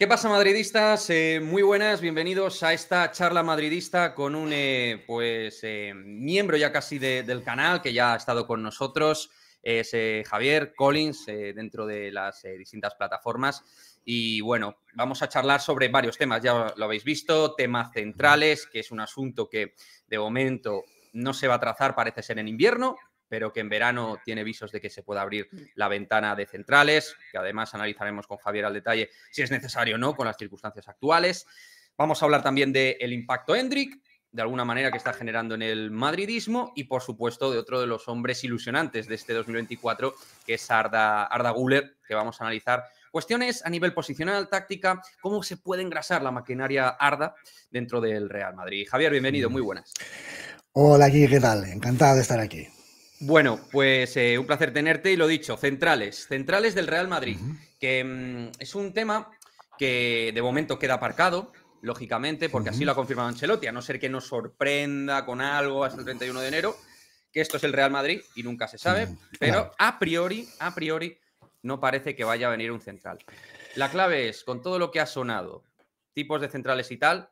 ¿Qué pasa, madridistas? Eh, muy buenas, bienvenidos a esta charla madridista con un eh, pues, eh, miembro ya casi del canal que ya ha estado con nosotros. Es Javier Collins dentro de las distintas plataformas. Y bueno, vamos a charlar sobre varios temas, ya lo habéis visto, temas centrales, que es un asunto que de momento no se va a trazar, parece ser en invierno, pero que en verano tiene visos de que se pueda abrir mm. la ventana de centrales, que además analizaremos con Javier al detalle si es necesario o no con las circunstancias actuales. Vamos a hablar también del el impacto Hendrik, de alguna manera que está generando en el madridismo y por supuesto de otro de los hombres ilusionantes de este 2024 que es Arda, Arda Guller, que vamos a analizar cuestiones a nivel posicional, táctica, cómo se puede engrasar la maquinaria Arda dentro del Real Madrid. Javier, bienvenido, muy buenas. Hola, aquí, ¿qué tal? Encantado de estar aquí. Bueno, pues eh, un placer tenerte y lo dicho, centrales, centrales del Real Madrid, que mm, es un tema que de momento queda aparcado, lógicamente, porque así lo ha confirmado Ancelotti, a no ser que nos sorprenda con algo hasta el 31 de enero, que esto es el Real Madrid y nunca se sabe, pero a priori, a priori, no parece que vaya a venir un central. La clave es, con todo lo que ha sonado, tipos de centrales y tal,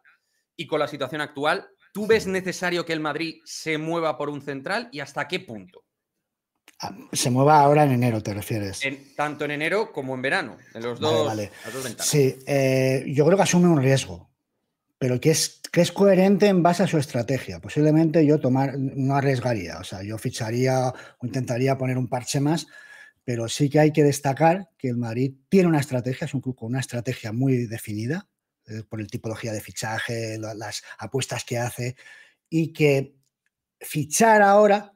y con la situación actual, ¿Tú ves necesario que el Madrid se mueva por un central y hasta qué punto? Ah, se mueva ahora en enero, te refieres. tanto en enero como en verano, en los dos. Sí, eh, yo creo que asume un riesgo, pero que es, coherente en base a su estrategia. Posiblemente yo tomar, no arriesgaría, o sea, yo ficharía o intentaría poner un parche más, pero sí que hay que destacar que el Madrid tiene una estrategia, es un club con una estrategia muy definida, eh, por el tipología de fichaje, las apuestas que hace, y que fichar ahora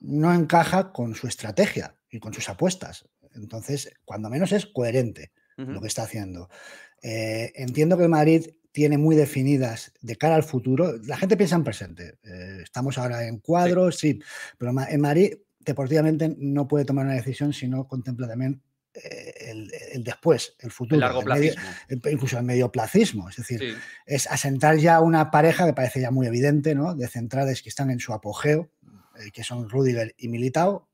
no encaja con su estrategia y con sus apuestas. Entonces, cuando menos es coherente lo que está haciendo. Eh, entiendo que Madrid tiene muy definidas de cara al futuro. La gente piensa en presente. Eh, estamos ahora en cuadros, sí. sí, pero en Madrid deportivamente no puede tomar una decisión si no contempla también eh, el, después, el futuro. incluso el medio, incluso Es decir, es asentar ya una pareja que parece ya muy evidente, ¿no? De centrales que están en su apogeo, eh, que son Rudiger y Militao,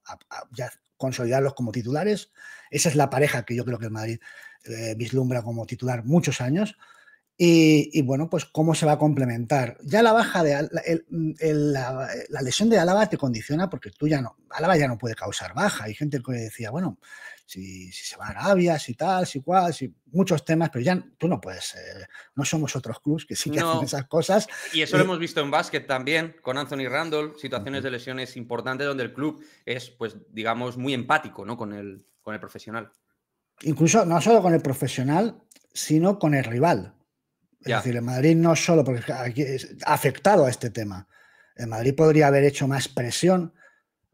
ya consolidarlos como titulares. Esa es la pareja que yo creo que el Madrid eh, vislumbra como titular muchos años. Y, bueno, pues cómo se va a complementar. Ya la baja de la, lesión de Álava te condiciona porque tú ya no, Álava ya no puede causar baja. Hay gente que decía, bueno, si, se va a Arabia, si tal, si cual, si muchos temas, pero ya tú no puedes, eh, no somos otros clubs que sí que hacen esas cosas. Y eso lo eh, hemos visto en básquet también, con Anthony Randall, situaciones de lesiones importantes donde el club es, pues, digamos, muy empático, ¿no? Con el, con el profesional. Incluso no solo con el profesional, sino con el rival. Es decir, en Madrid no solo, porque aquí es afectado a este tema. En Madrid podría haber hecho más presión,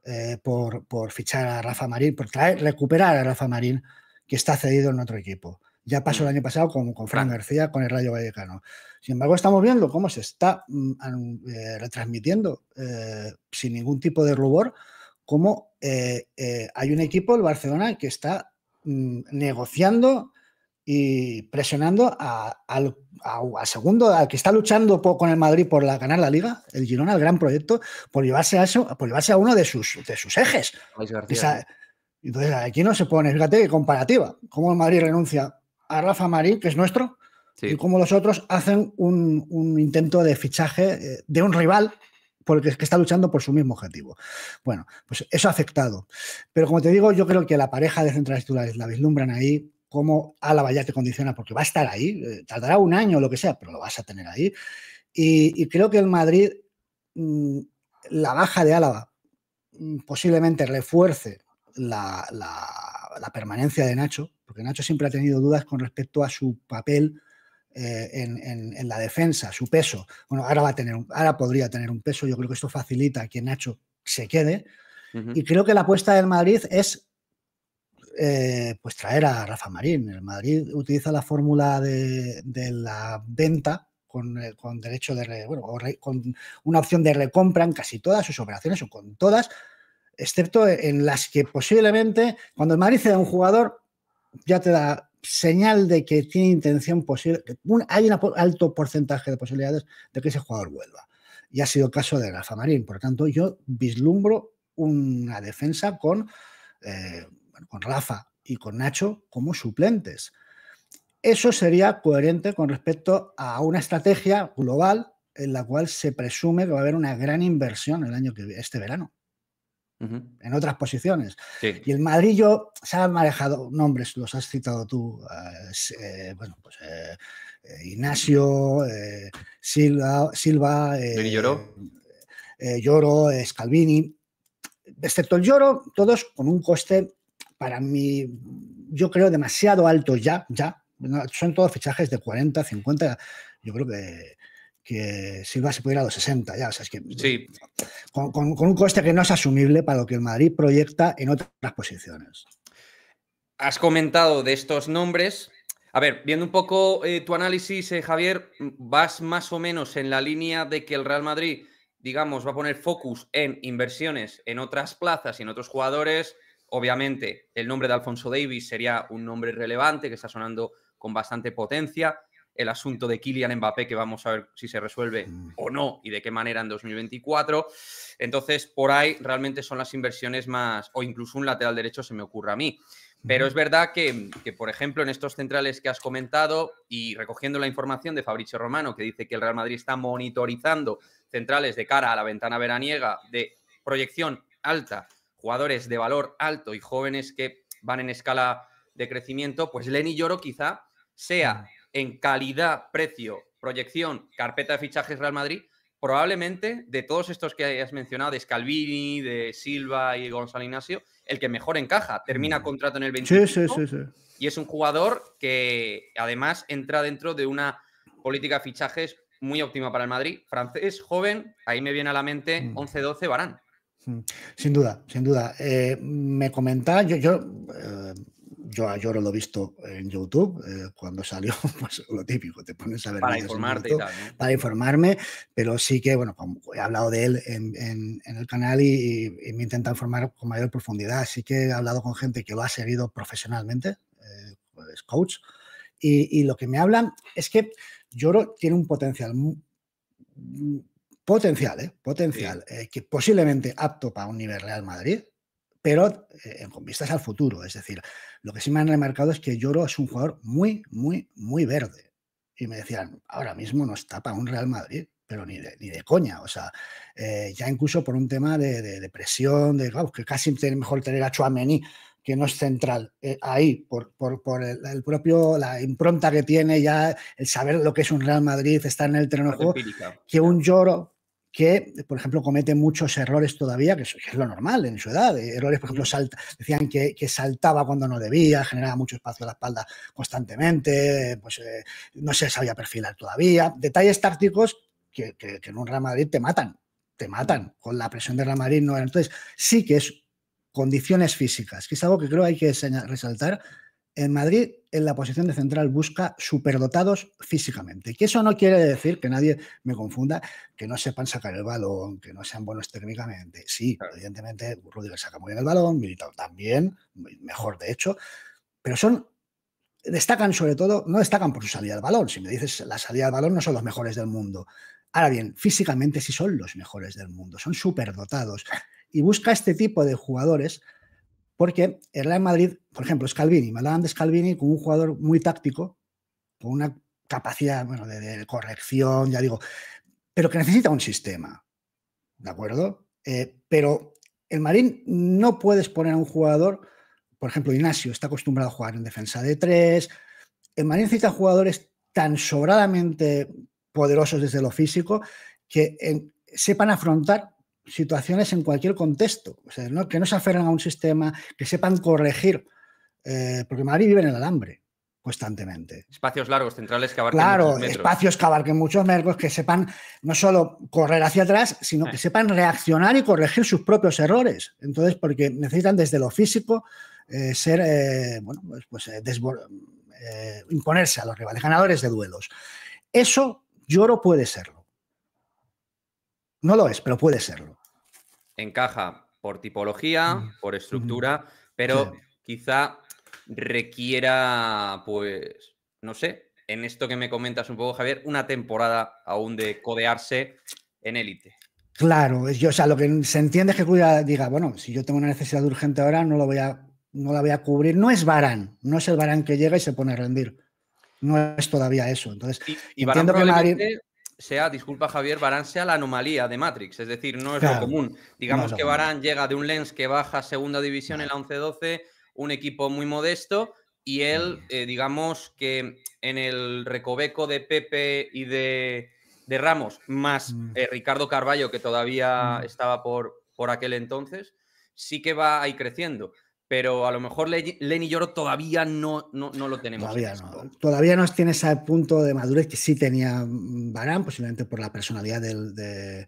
eh, por, por, fichar a Rafa Marín, por traer, recuperar a Rafa Marín, que está cedido en otro equipo. Ya pasó el mm. año pasado con, con Fran García, con el Rayo Vallecano. Sin embargo, estamos viendo cómo se está mm, eh, retransmitiendo eh, sin ningún tipo de rubor, cómo hay un equipo, el Barcelona, que está mm, negociando y presionando al, segundo, al que está luchando con el Madrid por ganar la liga, el Girona, el gran proyecto, por llevarse a, eso, por llevarse a uno de sus, de sus ejes. entonces aquí no se pone, fíjate que comparativa, cómo el Madrid renuncia a Rafa Marín, que es nuestro, y cómo los otros hacen un, intento de fichaje eh, de un rival porque es que está luchando por su mismo objetivo. Bueno, pues eso ha afectado. Pero como te digo, yo creo que la pareja de centrales titulares la vislumbran ahí cómo Álava ya te condiciona, porque va a estar ahí, eh, tardará un año o lo que sea, pero lo vas a tener ahí. Y, creo que el Madrid, mm, la baja de Álava, mm, posiblemente refuerce la, permanencia de Nacho, porque Nacho siempre ha tenido dudas con respecto a su papel. Eh, en, la defensa, su peso. Bueno, ahora va a tener, ahora podría tener un peso. Yo creo que esto facilita que Nacho se quede. Y creo que la apuesta del Madrid es eh, pues traer a Rafa Marín. El Madrid utiliza la fórmula de, la venta con, eh, derecho de, bueno, con una opción de recompra en casi todas sus operaciones o con todas, excepto en las que posiblemente cuando el Madrid se da un jugador ya te da señal de que tiene intención posible, hay un alto porcentaje de posibilidades de que ese jugador vuelva. Y ha sido caso de Rafa Marín. Por lo tanto, yo vislumbro una defensa con eh, con Rafa y con Nacho como suplentes. Eso sería coherente con respecto a una estrategia global en la cual se presume que va a haber una gran inversión el año que este verano. En otras posiciones. Y el Madrid se han manejado nombres, los has citado tú, eh, eh, bueno, pues eh, Ignacio, Silva, Silva Lloro, Lloro Scalvini, excepto el Lloro, todos con un coste para mí, yo creo, demasiado alto ya, ya. Son todos fichajes de 40, 50, yo creo que que Silva se puede ir a los 60, ya. O que con, un coste que no es asumible para lo que el Madrid proyecta en otras posiciones. Has comentado de estos nombres. A ver, viendo un poco eh, tu análisis, eh, Javier, vas más o menos en la línea de que el Real Madrid, digamos, va a poner focus en inversiones en otras plazas y en otros jugadores obviamente, el nombre de Alfonso Davis sería un nombre relevante que está sonando con bastante potencia. El asunto de Kylian Mbappé, que vamos a ver si se resuelve mm. o no y de qué manera en 2024. Entonces, por ahí realmente son las inversiones más, o incluso un lateral derecho se me ocurre a mí. Pero es verdad que, que, por ejemplo, en estos centrales que has comentado y recogiendo la información de Fabricio Romano, que dice que el Real Madrid está monitorizando centrales de cara a la ventana veraniega de proyección alta jugadores de valor alto y jóvenes que van en escala de crecimiento, pues Lenny Lloro quizá sea en calidad, precio, proyección, carpeta de fichajes Real Madrid, probablemente de todos estos que has mencionado, de Scalvini, de Silva y Gonzalo Ignacio, el que mejor encaja. Termina contrato en el 25 sí, sí, sí, y es un jugador que además entra dentro de una política de fichajes muy óptima para el Madrid. Francés, joven, ahí me viene a la mente 11-12 Barán. Mm, sin duda, sin duda. Eh, me comentaba, yo, yo, eh, yo a lo he visto en YouTube, eh, cuando salió, pues lo típico, te pones a ver. Para informarte Para informarme, pero sí que, bueno, he hablado de él en, el canal y, y, me intenta informar con mayor profundidad, así que he hablado con gente que lo ha seguido profesionalmente, es pues, coach, y, lo que me hablan es que Lloro tiene un potencial muy, potencial, ¿eh? potencial, eh, que posiblemente apto para un nivel Real Madrid, pero eh, en con vistas al futuro. Es decir, lo que sí me han remarcado es que Lloro es un jugador muy, muy, muy verde. Y me decían, ahora mismo no está para un Real Madrid, pero ni de, ni de coña. O sea, eh, ya incluso por un tema de, de, de presión, de que casi mejor tener a Chuamení que no es central ahí, por, por, por el, propio, la impronta que tiene ya, el saber lo que es un Real Madrid, estar en el terreno de juego, que un lloro que, por ejemplo, comete muchos errores todavía, que es, lo normal en su edad. Eh, errores, por ejemplo, decían que, saltaba cuando no debía, generaba mucho espacio a la espalda constantemente, pues eh, no se sabía perfilar todavía. Detalles tácticos que, en un Real Madrid te matan, te matan. Con la presión de Real Madrid no Entonces, sí que es condiciones físicas, que es algo que creo hay que resaltar. En Madrid en la posición de central busca superdotados físicamente. Que eso no quiere decir que nadie me confunda, que no sepan sacar el balón, que no sean buenos técnicamente. Sí, evidentemente Rudiger saca muy bien el balón, Militao también, mejor de hecho, pero son destacan sobre todo, no destacan por su salida al balón. Si me dices la salida al balón no son los mejores del mundo. Ahora bien, físicamente sí son los mejores del mundo, son superdotados y busca este tipo de jugadores porque el Real Madrid, por ejemplo, Scalvini, me de Scalvini con un jugador muy táctico, con una capacidad bueno, de, corrección, ya digo, pero que necesita un sistema. ¿De acuerdo? Eh, pero el Marín no puedes poner a un jugador, por ejemplo, Ignacio está acostumbrado a jugar en defensa de tres. El Marín necesita jugadores tan sobradamente poderosos desde lo físico que eh, sepan afrontar situaciones en cualquier contexto, que no se aferren a un sistema, que sepan corregir, eh, porque Madrid vive en el alambre constantemente. Espacios largos, centrales que abarquen claro, muchos Claro, espacios que abarquen muchos metros, que sepan no solo correr hacia atrás, sino eh. que sepan reaccionar y corregir sus propios errores. Entonces, porque necesitan desde lo físico eh, ser, bueno, pues, pues imponerse a los rivales, ganadores de duelos. Eso lloro puede serlo. No lo es, pero puede serlo encaja por tipología, por estructura, pero quizá requiera, pues, no sé, en esto que me comentas un poco, Javier, una temporada aún de codearse en élite. Claro, yo, o sea, lo que se entiende es que Cuida diga, bueno, si yo tengo una necesidad urgente ahora, no, lo voy a, no la voy a cubrir. No es varán, no es el Barán que llega y se pone a rendir. No es todavía eso. Entonces, y, entiendo sea, disculpa Javier, Barán sea la anomalía de Matrix, es decir, no es lo común. Digamos que Barán llega de un Lens que baja segunda división en la 11-12, un equipo muy modesto, y él, eh, digamos que en el recoveco de Pepe y de, Ramos, más mm. eh, Ricardo Carballo, que todavía mm. estaba por, por aquel entonces, sí que va ahí creciendo pero a lo mejor Lenny Lloro todavía no, no, no, lo tenemos. Todavía no. Todavía no tiene ese punto de madurez que sí tenía Barán, posiblemente pues por la personalidad del, de,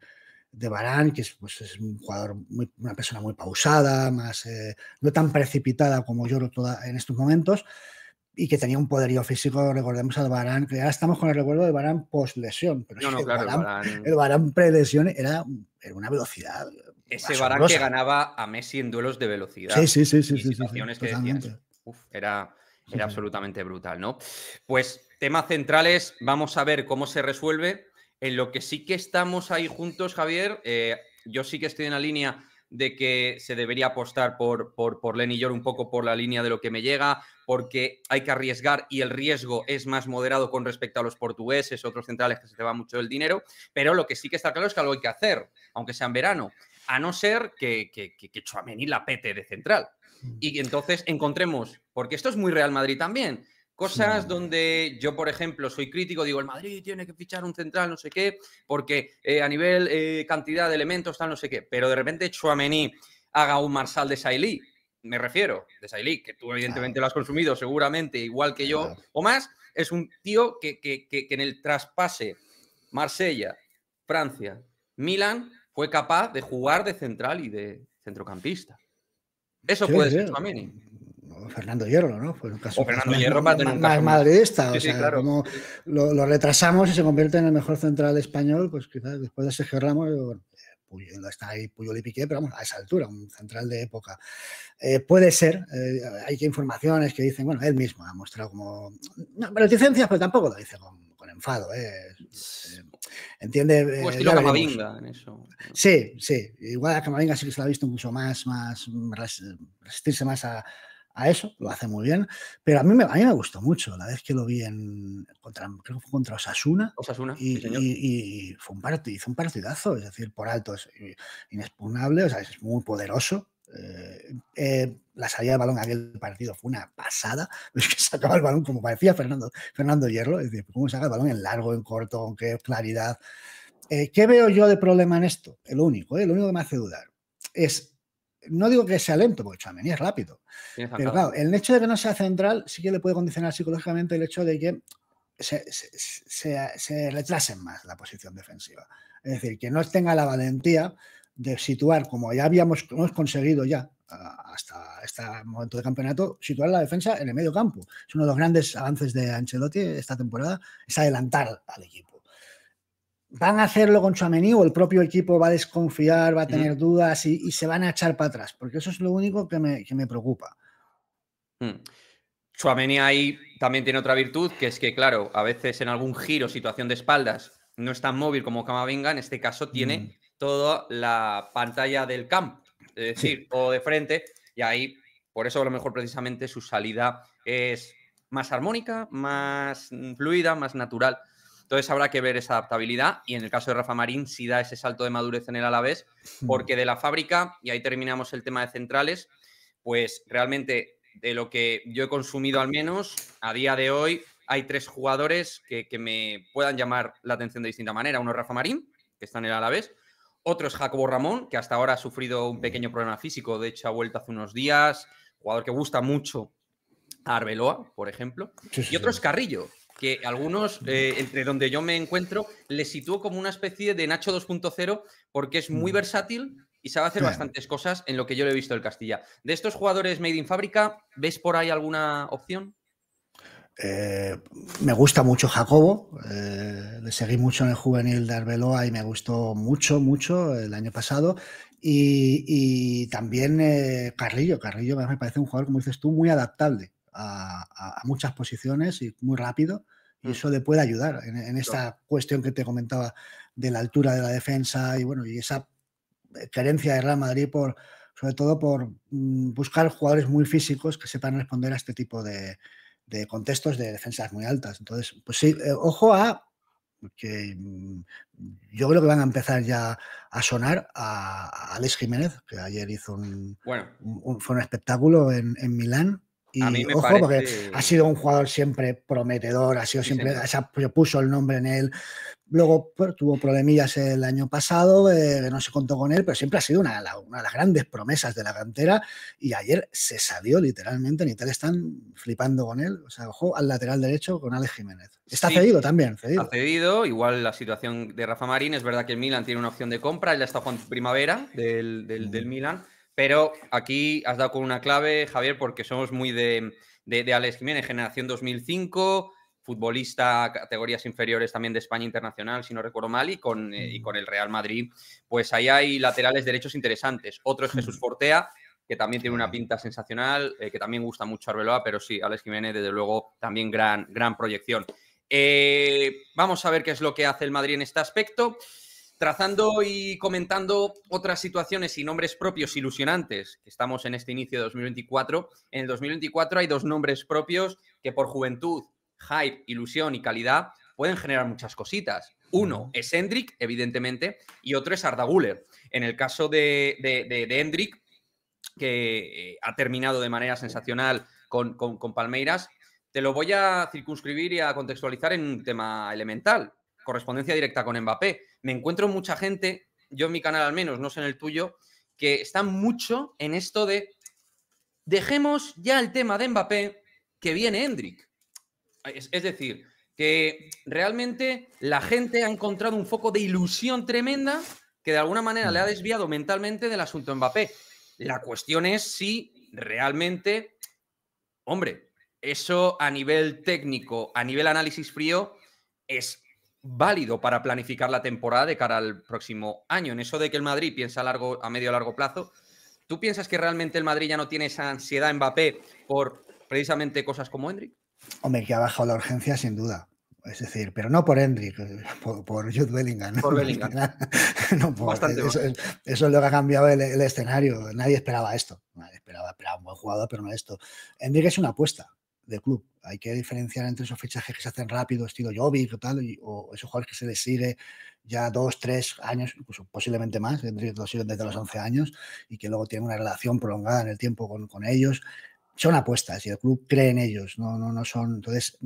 de Barán, que es, pues, es un jugador, muy, una persona muy pausada, más, eh, no tan precipitada como Lloro toda, en estos momentos, y que tenía un poderío físico, recordemos al Barán, que ahora estamos con el recuerdo de Barán post-lesión, pero el Barán, pre-lesión era, era una velocidad ese barán que ganaba a Messi en duelos de velocidad. Sí, sí, sí, sí. que era, era absolutamente brutal, ¿no? Pues temas centrales, vamos a ver cómo se resuelve. En lo que sí que estamos ahí juntos, Javier, eh, yo sí que estoy en la línea de que se debería apostar por, por, por Lenny Yor un poco por la línea de lo que me llega, porque hay que arriesgar y el riesgo es más moderado con respecto a los portugueses, otros centrales que se te va mucho el dinero, pero lo que sí que está claro es que algo hay que hacer, aunque sea en verano a no ser que, que, que, Chouameni la pete de central. Mm. Y entonces encontremos, porque esto es muy Real Madrid también, cosas mm. donde yo, por ejemplo, soy crítico, digo, el Madrid tiene que fichar un central, no sé qué, porque eh, a nivel eh, cantidad de elementos, tal, no sé qué, pero de repente Chouameni haga un marsal de Sailly, me refiero, de Sailly, que tú evidentemente lo has consumido seguramente igual que yo o más, es un tío que, que en el traspase Marsella, Francia, Milan, fue capaz de jugar de central y de centrocampista. Eso puede ser también. Fernando Hierro, ¿no? Fue un caso o Fernando Hierro más, un más, madridista. o sea, como lo, retrasamos y se convierte en el mejor central español, pues quizás después de Sergio Ramos, bueno, eh, está ahí Puyol y Piqué, pero vamos, a esa altura, un central de época. Eh, puede ser, eh, Hay que informaciones que dicen, bueno, él mismo ha mostrado como... No, reticencias, pero tampoco lo dice con enfado. ¿eh? eh ¿Entiende? O eh, estilo Camavinga en eso. Sí, sí. Igual a Camavinga sí que se lo ha visto mucho más, más resistirse más a, eso, lo hace muy bien. Pero a mí me, a me gustó mucho la vez que lo vi en contra, creo que fue contra Osasuna. y, Y, fue un partido, hizo un partidazo, es decir, por alto es eh, inexpugnable, o sea, es muy poderoso. Eh, eh, la salida de balón aquel partido fue una pasada. Es que sacaba el balón como parecía Fernando, Fernando Hierro. Es decir, cómo saca el balón en largo, en corto, con qué claridad. Eh, ¿Qué veo yo de problema en esto? El único, el único que me hace dudar es. No digo que sea lento, porque Chamení es rápido. Pero claro, el hecho de que no sea central sí que le puede condicionar psicológicamente el hecho de que se, se retrasen más la posición defensiva. Es decir, que no tenga la valentía de situar, como ya habíamos hemos conseguido ya hasta este momento de campeonato, situar la defensa en el medio campo. Es uno de los grandes avances de Ancelotti esta temporada, es adelantar al equipo. ¿Van a hacerlo con Chuamení o el propio equipo va a desconfiar, va a tener mm. dudas y, se van a echar para atrás? Porque eso es lo único que me, preocupa. Mm. ahí también tiene otra virtud, que es que, claro, a veces en algún giro, situación de espaldas, no es tan móvil como Camavinga, en este caso tiene mm toda la pantalla del campo, es decir, o de frente, y ahí, por eso a lo mejor precisamente su salida es más armónica, más mm, fluida, más natural. Entonces habrá que ver esa adaptabilidad y en el caso de Rafa Marín si da ese salto de madurez en el Alavés, porque de la fábrica, y ahí terminamos el tema de centrales, pues realmente de lo que yo he consumido al menos, a día de hoy hay tres jugadores que, que me puedan llamar la atención de distinta manera. Uno es Rafa Marín, que está en el Alavés, otro es Jacobo Ramón, que hasta ahora ha sufrido un pequeño problema físico, de hecho ha vuelto hace unos días, jugador que gusta mucho a Arbeloa, por ejemplo. y otro es Carrillo, que algunos, eh, entre donde yo me encuentro, le sitúo como una especie de Nacho 2.0 porque es muy versátil y sabe hacer bastantes cosas en lo que yo le he visto del Castilla. De estos jugadores made in fábrica, ¿ves por ahí alguna opción? Eh, me gusta mucho Jacobo, eh, le seguí mucho en el juvenil de Arbeloa y me gustó mucho, mucho el año pasado. Y, también eh, Carrillo, Carrillo me parece un jugador, como dices tú, muy adaptable a, muchas posiciones y muy rápido. Y mm. eso le puede ayudar en, esta cuestión que te comentaba de la altura de la defensa y bueno, y esa carencia eh, de Real Madrid por sobre todo por mm, buscar jugadores muy físicos que sepan responder a este tipo de, de contextos de defensas muy altas. Entonces, pues sí, eh, ojo a que mm, yo creo que van a empezar ya a sonar a, Alex Jiménez, que ayer hizo un, fue un espectáculo en, en Milán ojo, porque ha sido un jugador siempre prometedor, ha sido siempre, sí, se puso el nombre en él. Luego pues, tuvo problemillas el año pasado, eh, no se contó con él, pero siempre ha sido una, de las grandes promesas de la cantera. Y ayer se salió literalmente, en Italia están flipando con él. O sea, ojo al lateral derecho con Alex Jiménez. Está cedido también, cedido. cedido, igual la situación de Rafa Marín. Es verdad que el Milan tiene una opción de compra, él está jugando primavera del, del Milan pero aquí has dado con una clave, Javier, porque somos muy de, de, Alex Jiménez, generación 2005, futbolista, categorías inferiores también de España Internacional, si no recuerdo mal, y con, eh, con el Real Madrid. Pues ahí hay laterales derechos interesantes. Otro es Jesús Fortea, que también tiene una pinta sensacional, eh, que también gusta mucho Arbeloa, pero sí, Alex Jiménez, desde luego, también gran, gran proyección. Eh, vamos a ver qué es lo que hace el Madrid en este aspecto. Trazando y comentando otras situaciones y nombres propios ilusionantes, que estamos en este inicio de 2024, en el 2024 hay dos nombres propios que por juventud, hype, ilusión y calidad pueden generar muchas cositas. Uno es Hendrik, evidentemente, y otro es Arda En el caso de, de, Hendrik, que eh, ha terminado de manera sensacional con, con Palmeiras, te lo voy a circunscribir y a contextualizar en un tema elemental, correspondencia directa con Mbappé me encuentro mucha gente, yo en mi canal al menos, no sé en el tuyo, que está mucho en esto de dejemos ya el tema de Mbappé, que viene Hendrik. Es, es decir, que realmente la gente ha encontrado un foco de ilusión tremenda que de alguna manera le ha mm. desviado mentalmente del asunto Mbappé. La cuestión es si realmente, hombre, eso a nivel técnico, a nivel análisis frío, es válido para planificar la temporada de cara al próximo año. En eso de que el Madrid piensa a, largo, a medio largo plazo, ¿tú piensas que realmente el Madrid ya no tiene esa ansiedad en Mbappé por precisamente cosas como Hendrik? Hombre, que ha bajado la urgencia sin duda. Es decir, pero no por Hendrik, por, Judd Jude Bellingham. Por Bellingham. Bastante eso, eso, es lo que ha cambiado el, escenario. Nadie esperaba esto. Nadie esperaba, esperaba un buen jugador, pero no esto. Hendrik es una apuesta del club. Hay que diferenciar entre esos fichajes que se hacen rápido, estilo Jovic o tal, o esos jugadores que se les sigue ya dos, tres años, incluso posiblemente más, desde los 11 años, y que luego tienen una relación prolongada en el tiempo con, con ellos. Son apuestas y el club cree en ellos, no, no, no son. Entonces,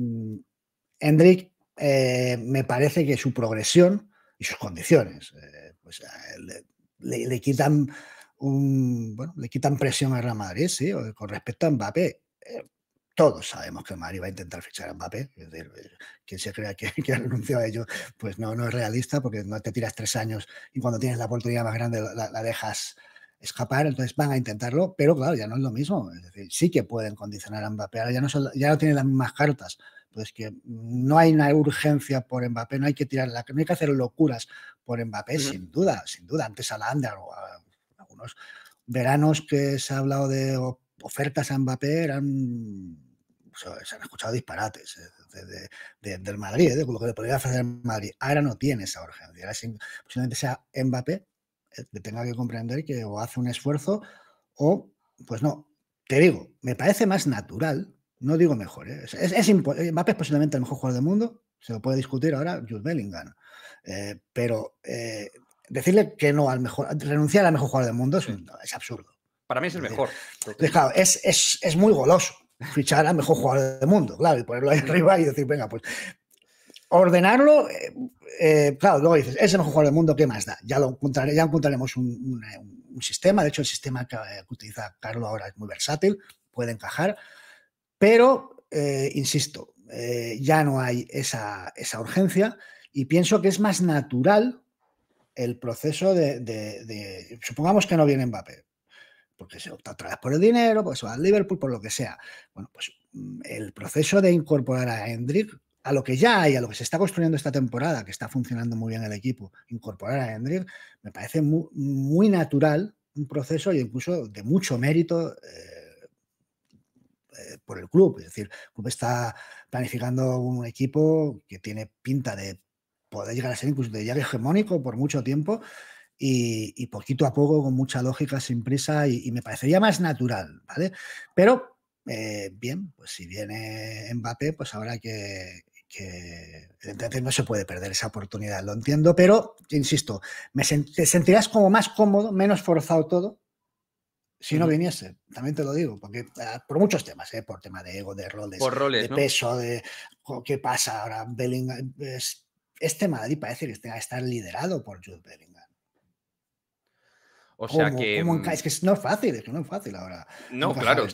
Hendrik mm, eh, me parece que su progresión y sus condiciones eh, pues, le, le, quitan un, bueno, le quitan presión a Real Madrid, sí, con respecto a Mbappé. Eh, todos sabemos que Madrid va a intentar fichar a Mbappé. Es decir, eh, quien se crea que, ha renunciado a ello, pues no, no es realista porque no te tiras tres años y cuando tienes la oportunidad más grande la, dejas escapar, entonces van a intentarlo, pero claro, ya no es lo mismo. Es decir, sí que pueden condicionar a Mbappé, ahora ya no, ya no tienen las mismas cartas. Pues que no hay una urgencia por Mbappé, no hay que tirar no hay que hacer locuras por Mbappé, sin duda, sin duda. Antes a la Ander, o algunos veranos que se ha hablado de ofertas a Mbappé eran se han escuchado disparates eh, del Madrid, eh, de lo que le podría hacer el Madrid. Ahora no tiene esa urgencia. Ahora posiblemente sea Mbappé que tenga que comprender que o hace un esfuerzo o, pues no, te digo, me parece más natural, no digo mejor. Eh, es, Mbappé es posiblemente el mejor jugador del mundo, se lo puede discutir ahora Jude Bellingham, pero decirle que no al mejor, renunciar al mejor jugador del mundo es absurdo. Para mí es el mejor. es, muy goloso fichar al mejor jugador del mundo, claro, y ponerlo ahí arriba y decir, venga, pues ordenarlo, eh, eh, claro, luego dices, es el mejor jugador del mundo, ¿qué más da? Ya lo ya encontraremos un, sistema, de hecho el sistema que, eh, utiliza Carlos ahora es muy versátil, puede encajar, pero, insisto, ya no hay esa, esa urgencia y pienso que es más natural el proceso de, de, supongamos que no viene Mbappé, porque se opta otra vez por el dinero, porque se va al Liverpool, por lo que sea. Bueno, pues mm, el proceso de incorporar a Hendrik a lo que ya hay, a lo que se está construyendo esta temporada, que está funcionando muy bien el equipo, incorporar a Hendrik me parece muy, natural un proceso e incluso de mucho mérito. Eh, eh, por el club. Es decir, el club está planificando un equipo que tiene pinta de poder llegar a ser incluso de ya hegemónico por mucho tiempo y, poquito a poco, con mucha lógica, sin prisa, y, me parecería más natural, ¿vale? Pero, eh, bien, pues si viene Mbappé, pues habrá que, entonces no se puede perder esa oportunidad, lo entiendo, pero insisto, me te sentirás como más cómodo, menos forzado todo, si no viniese, también te lo digo, porque ah, por muchos temas, ¿eh? por tema de ego, de roles, de peso, de qué pasa ahora, Bellingham, este Madrid parece que está, estar liderado por Jude Bellingham. O sea mm que. Es que no es fácil, es que no es fácil ahora. No, claro.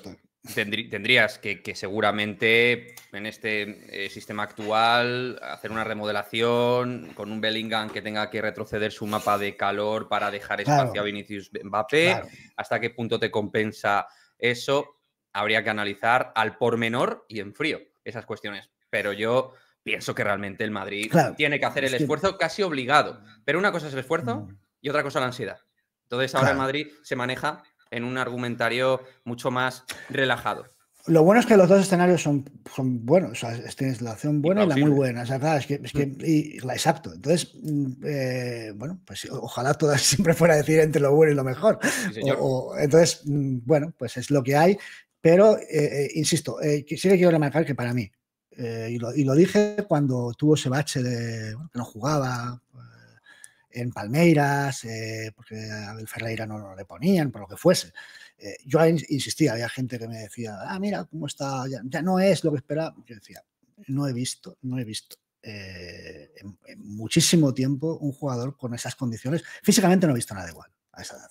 Tendrías que, seguramente en este eh, sistema actual hacer una remodelación con un Bellingham que tenga que retroceder su mapa de calor para dejar espacio a Vinicius Mbappé. ¿Hasta qué punto te compensa eso? Habría que analizar al por menor y en frío esas cuestiones. Pero yo pienso que realmente el Madrid tiene que hacer el esfuerzo casi obligado. Pero una cosa es el esfuerzo mm. y otra cosa la ansiedad. Entonces ahora en Madrid se maneja en un argumentario mucho más relajado. Lo bueno es que los dos escenarios son, buenos, o sea, buena y, la muy buena, mm. y, la exacto. Entonces, mm, eh, bueno, pues ojalá todas siempre fuera a decir entre lo bueno y lo mejor. entonces, mm, bueno, pues es lo que hay, pero eh, eh, insisto, sí que quiero remarcar que para mí, y lo, dije cuando tuvo ese bache de bueno, que no jugaba, en Palmeiras, eh, porque a Abel Ferreira no, le ponían, por lo que fuese. Eh, yo insistía, había gente que me decía, ah, mira, cómo está, ya, no es lo que esperaba. Yo decía, no he visto, no he visto eh, en, muchísimo tiempo un jugador con esas condiciones. Físicamente no he visto nada igual a esa edad.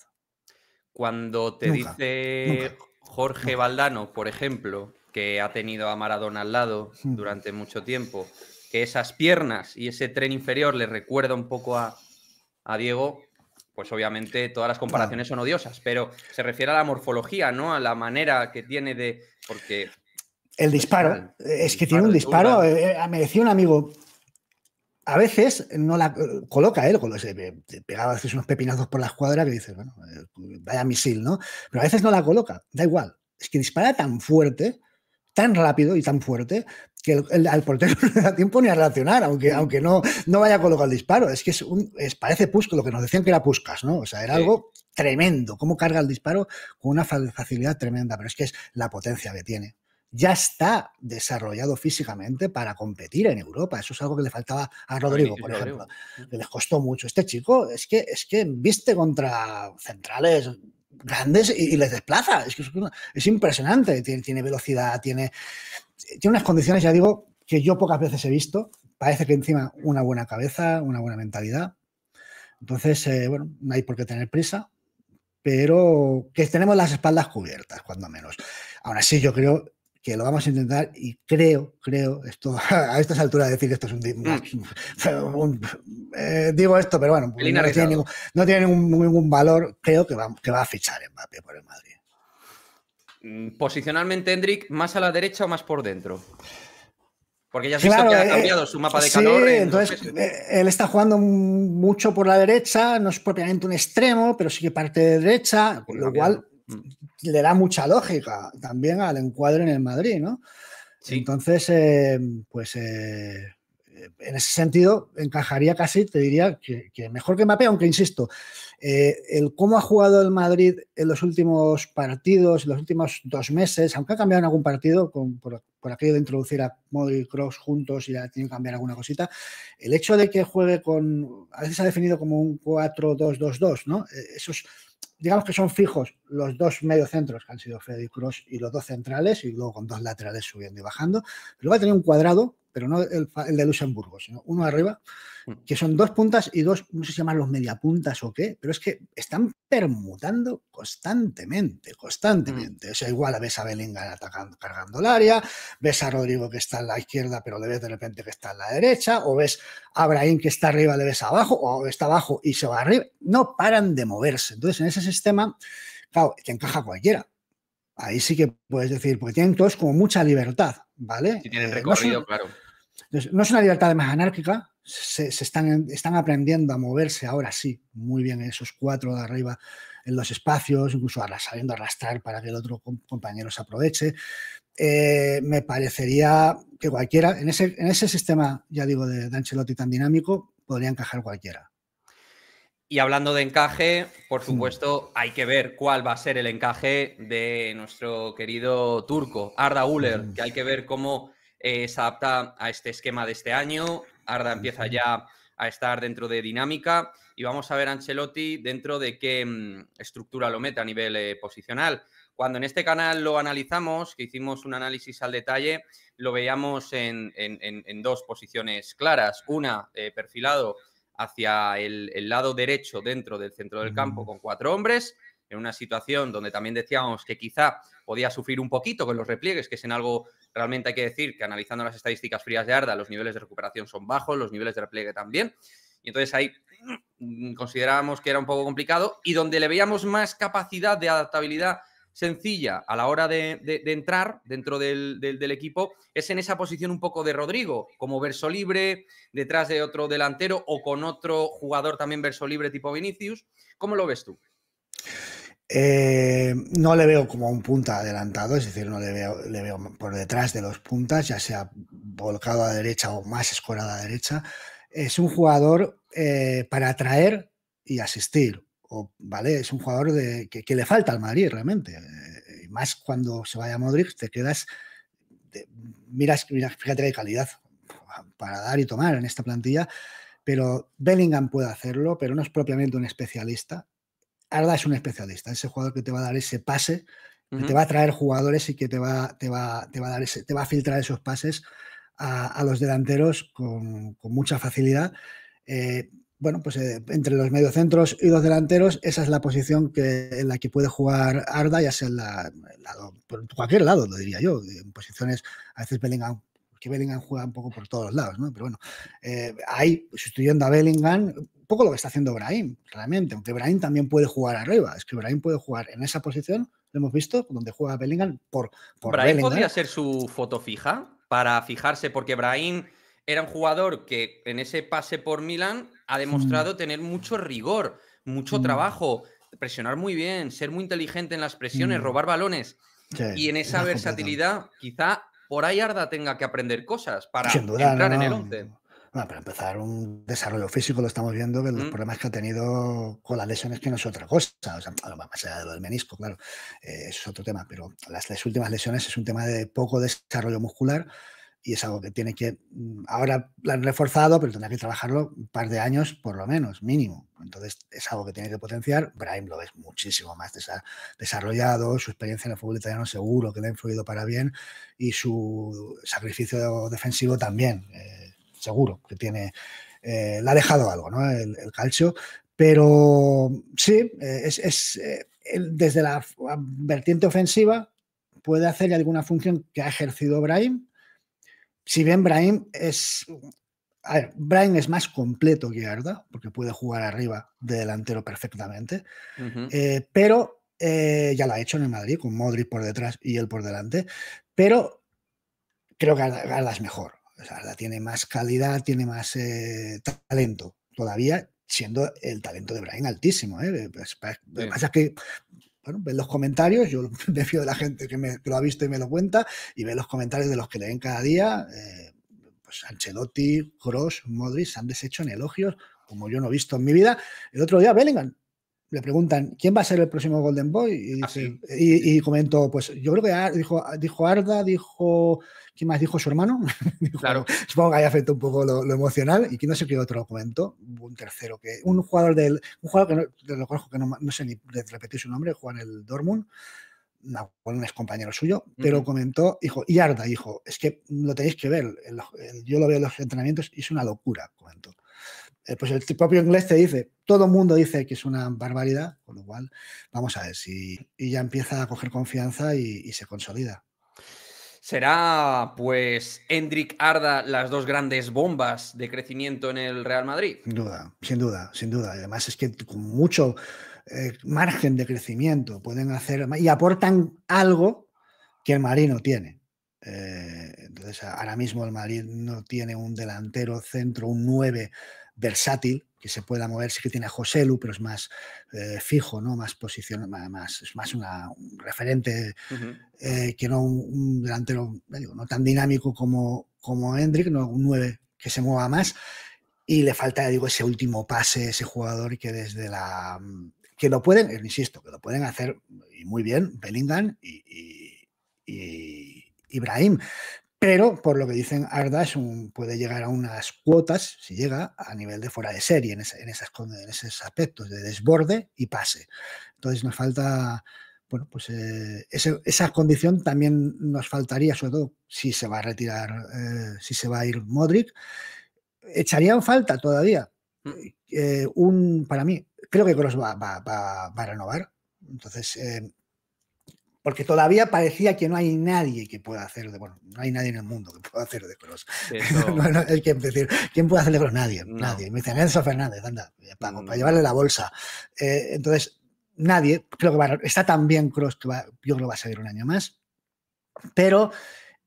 Cuando te dice Jorge Baldano Valdano, por ejemplo, que ha tenido a Maradona al lado hmm. durante mucho tiempo, que esas piernas y ese tren inferior le recuerda un poco a a Diego, pues obviamente todas las comparaciones son odiosas, pero se refiere a la morfología, ¿no? A la manera que tiene de. Porque. El disparo. Pues, es que tiene un disparo. Eh, eh, me decía un amigo, a veces no la coloca él, pegaba a veces unos pepinazos por la escuadra que dices, bueno, eh, vaya misil, ¿no? Pero a veces no la coloca, da igual. Es que dispara tan fuerte tan rápido y tan fuerte que al portero no le da tiempo ni a reaccionar, aunque, mm. aunque no, no vaya a colocar el disparo. Es que parece Pusco, lo que nos decían que era Puskas, ¿no? O sea, era algo tremendo, cómo carga el disparo con una facilidad tremenda, pero es que es la potencia que tiene. Ya está desarrollado físicamente para competir en Europa. Eso es algo que le faltaba a Rodrigo, por ejemplo. Mm. Que les costó mucho. Este chico es que, es que viste contra centrales grandes y, les desplaza. Es, impresionante. Tiene, velocidad, tiene, tiene unas condiciones, ya digo, que yo pocas veces he visto. Parece que encima una buena cabeza, una buena mentalidad. Entonces, eh, bueno, no hay por qué tener prisa, pero que tenemos las espaldas cubiertas, cuando menos. Ahora sí, yo creo lo vamos a intentar y creo, creo, esto a estas alturas decir esto es un... Mm. Eh, digo esto, pero bueno, no tiene, ningún, valor, creo que va, va a fichar papi por el Madrid. Mm, posicionalmente, Hendrik, ¿más a la derecha o más por dentro? Porque ya has que ha eh, cambiado su mapa de calor. entonces eh, él está jugando mucho por la derecha, no es propiamente un extremo, pero sí que parte de derecha, Con lo cual le da mucha lógica también al encuadre en el Madrid, ¿no? Sí. Entonces, eh, pues eh, en ese sentido encajaría casi, te diría que, mejor que Mbappé, aunque insisto, eh, el cómo ha jugado el Madrid en los últimos partidos, en los últimos dos meses, aunque ha cambiado en algún partido por, aquello de introducir a Modric y Cross juntos y ha tenido que cambiar alguna cosita, el hecho de que juegue con, a veces ha definido como un 4-2-2-2, ¿no? Esos digamos que son fijos los dos mediocentros, que han sido Freddy Cross y los dos centrales, y luego con dos laterales subiendo y bajando. Pero va a tener un cuadrado pero no el, de Luxemburgo, sino uno arriba, mm. que son dos puntas y dos, no sé si llaman los mediapuntas o qué, pero es que están permutando constantemente, constantemente. Mm. O sea, igual ves a en atacando, cargando el área, ves a Rodrigo que está en la izquierda, pero le ves de repente que está en la derecha, o ves a Abraham que está arriba, le ves abajo, o está abajo y se va arriba. No paran de moverse. Entonces, en ese sistema, claro, te encaja cualquiera. Ahí sí que puedes decir, porque tienen todos como mucha libertad ¿vale? tienen eh, recorrido, no claro. No es una libertad más anárquica, se, están, están, aprendiendo a moverse ahora sí, muy bien esos cuatro de arriba en los espacios, incluso sabiendo arrastrar para que el otro compañero se aproveche. Eh, me parecería que cualquiera, en ese, en ese sistema, ya digo, de, de Ancelotti tan dinámico, podría encajar cualquiera. Y hablando de encaje, por mm. supuesto, hay que ver cuál va a ser el encaje de nuestro querido turco, Arda Uller, que hay que ver cómo eh, se adapta a este esquema de este año. Arda empieza ya a estar dentro de dinámica y vamos a ver a Ancelotti dentro de qué mm, estructura lo mete a nivel eh, posicional. Cuando en este canal lo analizamos, que hicimos un análisis al detalle, lo veíamos en, dos posiciones claras. Una, eh, perfilado hacia el, lado derecho dentro del centro del campo mm. con cuatro hombres en una situación donde también decíamos que quizá podía sufrir un poquito con los repliegues, que es en algo realmente hay que decir que analizando las estadísticas frías de Arda, los niveles de recuperación son bajos, los niveles de repliegue también. Y entonces ahí mm, considerábamos que era un poco complicado y donde le veíamos más capacidad de adaptabilidad sencilla a la hora de, entrar dentro del, equipo es en esa posición un poco de Rodrigo, como verso libre, detrás de otro delantero o con otro jugador también verso libre tipo Vinicius. ¿Cómo lo ves tú? Eh, no le veo como un punta adelantado, es decir, no le veo, le veo por detrás de los puntas, ya sea volcado a derecha o más escorado a derecha. Es un jugador eh, para atraer y asistir, o, ¿vale? Es un jugador de, que, le falta al Madrid realmente. Eh, más cuando se vaya a Modric, te quedas, miras, miras, fíjate de calidad para dar y tomar en esta plantilla, pero Bellingham puede hacerlo, pero no es propiamente un especialista. Arda es un especialista, ese jugador que te va a dar ese pase, que te va a traer jugadores y que te va, te te va a dar te va a filtrar esos pases a, los delanteros con, mucha facilidad. Eh, bueno, pues eh, entre los mediocentros y los delanteros, esa es la posición que, en la que puede jugar Arda, ya sea en, por cualquier lado, lo diría yo, en posiciones, a veces Bellingham, que Bellingham juega un poco por todos los lados, ¿no? Pero bueno, eh, ahí, sustituyendo a Bellingham, un poco lo que está haciendo Brahim, realmente, aunque Brahim también puede jugar arriba, es que Brahim puede jugar en esa posición, lo hemos visto, donde juega Bellingham por, por Brahim podría ser su foto fija para fijarse, porque Brahim era un jugador que en ese pase por Milán ha hmm. demostrado tener mucho rigor, mucho hmm. trabajo, presionar muy bien, ser muy inteligente en las presiones, hmm. robar balones. y en esa versatilidad, quizá por ahí Arda tenga que aprender cosas para entrar en el once. para empezar, un desarrollo físico lo estamos viendo, que los problemas que ha tenido con las lesiones que no es otra cosa, o sea, más allá de lo del menisco, claro, eh, eso es otro tema, pero las, las últimas lesiones es un tema de poco desarrollo muscular, y es algo que tiene que, mm, ahora lo han reforzado, pero tendrá que trabajarlo un par de años por lo menos, mínimo. Entonces es algo que tiene que potenciar. Brahim lo ves muchísimo más desarrollado, su experiencia en el fútbol italiano seguro que le ha influido para bien y su sacrificio defensivo también, eh, seguro que tiene, eh, le ha dejado algo, ¿no? El, calcio. Pero sí, eh, es, es desde la vertiente ofensiva puede hacer alguna función que ha ejercido Brahim si bien Brahim es. A es más completo que Arda, porque puede jugar arriba de delantero perfectamente, eh, pero eh, ya lo ha hecho en el Madrid, con Modric por detrás y él por delante, pero creo que Arda, es mejor. Arda tiene más calidad, tiene más eh, talento todavía, siendo el talento de Brian altísimo. Pues, lo que que bueno, ven los comentarios, yo me fío de la gente que, me, lo ha visto y me lo cuenta, y ve los comentarios de los que leen cada día. Eh, pues Ancelotti, Kroos, Modric se han deshecho en elogios como yo no he visto en mi vida. El otro día Bellingham le preguntan, ¿quién va a ser el próximo Golden Boy? Y, ah, comentó, pues yo creo que dijo, dijo Arda, dijo, ¿quién más dijo su hermano? claro. Supongo que ahí afectado un poco lo, emocional. Y quien no sé qué otro comentó, un tercero, que un jugador del, un jugador que no, lo que no, sé ni repetir su nombre, Juan el Dortmund, no, es compañero suyo, pero comentó, dijo, y Arda, dijo, es que lo tenéis que ver, yo lo veo en los entrenamientos y es una locura, comentó. Eh, pues el propio inglés te dice, todo el mundo dice que es una barbaridad, con lo cual vamos a ver si y ya empieza a coger confianza y, se consolida. ¿Será pues Hendrik Arda las dos grandes bombas de crecimiento en el Real Madrid? Sin duda, sin duda, sin duda. Además es que con mucho eh, margen de crecimiento pueden hacer y aportan algo que el Marino no tiene. Eh, entonces ahora mismo el Madrid no tiene un delantero centro, un 9 versátil, que se pueda mover. Sí que tiene a José Lu, pero es más eh, fijo, ¿no? Más posición, más, es más un referente eh, que no un, delantero, no tan dinámico como, como Hendrik, no un 9 que se mueva más. Y le falta, digo, ese último pase, ese jugador que desde la. que lo pueden, eh, insisto, que lo pueden hacer y muy bien Bellingham y Ibrahim. Pero, por lo que dicen Ardash, un, puede llegar a unas cuotas, si llega, a nivel de fuera de serie en, esas, en esos aspectos de desborde y pase. Entonces nos falta, bueno, pues eh, esa condición también nos faltaría, sobre todo si se va a retirar, eh, si se va a ir Modric. Echarían falta todavía. Mm. Eh, un, para mí, creo que Cross va, va, va a renovar. Entonces, porque todavía parecía que no hay nadie que pueda hacer de, bueno, no hay nadie en el mundo que pueda hacer de Cross. ¿quién puede hacer de Cross? Nadie, nadie. Me dicen, Enzo Fernández, anda, para mm. llevarle la bolsa. Eh, entonces, nadie, creo que está tan bien Cross que yo creo que va a salir un año más, pero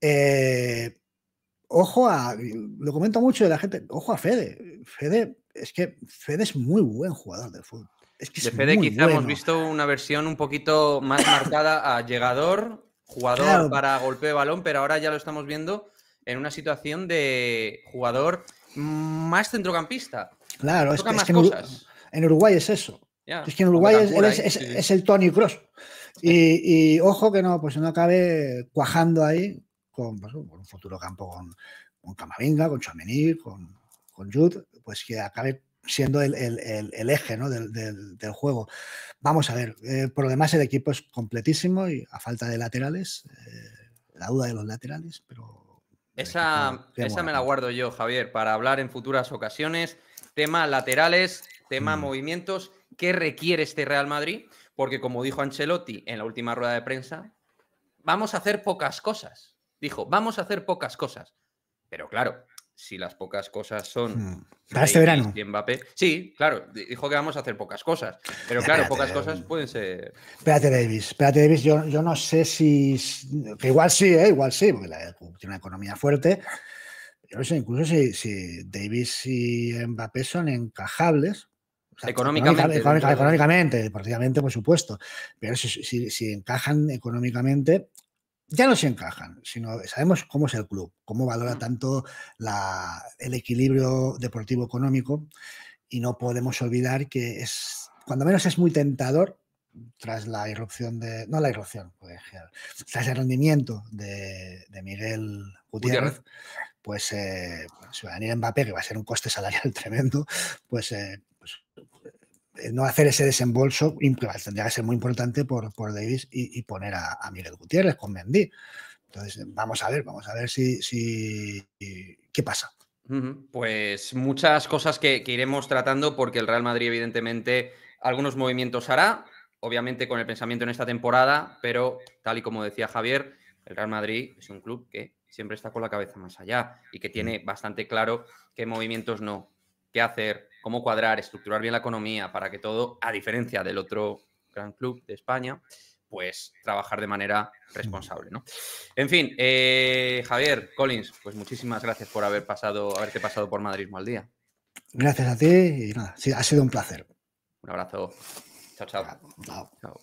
eh, ojo a, lo comento mucho de la gente, ojo a Fede. Fede, es que Fede es muy buen jugador de fútbol. Es que de Fede quizá hemos visto una versión un poquito más marcada a llegador, jugador para golpe de balón, pero ahora ya lo estamos viendo en una situación de jugador más centrocampista. Claro, es, que cosas. en Uruguay es eso. es que en Uruguay es, el Tony Cross. Y, ojo que no, pues no acabe cuajando ahí con, pues, un futuro campo con, con Camavinga, con Chamení, con, con Jude, pues que acabe siendo el, eje del, juego. Vamos a ver, eh, por lo demás el equipo es completísimo y a falta de laterales, eh, la duda de los laterales, pero... Esa, esa me la guardo yo, Javier, para hablar en futuras ocasiones. Tema laterales, tema mm. movimientos, ¿qué requiere este Real Madrid? Porque como dijo Ancelotti en la última rueda de prensa, vamos a hacer pocas cosas. Dijo, vamos a hacer pocas cosas. Pero claro, si las pocas cosas son. Hmm. Para este verano. Y Mbappé. Sí, claro, dijo que vamos a hacer pocas cosas. Pero claro, pocas cosas pueden ser. Espérate, Davis. Espérate, Davis. Yo, no sé si. Que igual sí, ¿eh? igual sí, porque tiene una economía fuerte. Yo no sé, incluso si, si Davis y Mbappé son encajables, o sea, económicamente. Económicamente, por supuesto. Pero si, si, si encajan económicamente, ya no se encajan, sino sabemos cómo es el club, cómo valora mm. tanto el equilibrio deportivo económico y no podemos olvidar que es, cuando menos es muy tentador tras la irrupción de, no la irrupción, pues, tras el rendimiento de, Miguel Gutiérrez, pues se si va a venir Mbappé, que va a ser un coste salarial tremendo, pues eh, eh, no hacer ese desembolso tendría que ser muy importante por, por Davis y, poner a, Miguel Gutiérrez con Mendy. Entonces, vamos a ver, vamos a ver si, si qué pasa. Pues muchas cosas que, que, iremos tratando porque el Real Madrid evidentemente algunos movimientos hará, obviamente con el pensamiento en esta temporada, pero tal y como decía Javier, el Real Madrid es un club que siempre está con la cabeza más allá y que mm. tiene bastante claro qué movimientos no, qué hacer, cómo cuadrar, estructurar bien la economía para que todo, a diferencia del otro gran club de España, pues trabajar de manera responsable, ¿no? En fin, eh, Javier, Collins, pues muchísimas gracias por haber pasado, haberte pasado por Madridismo al día. Gracias a ti y nada, ha sido un placer. Un abrazo. chao. chao. chao.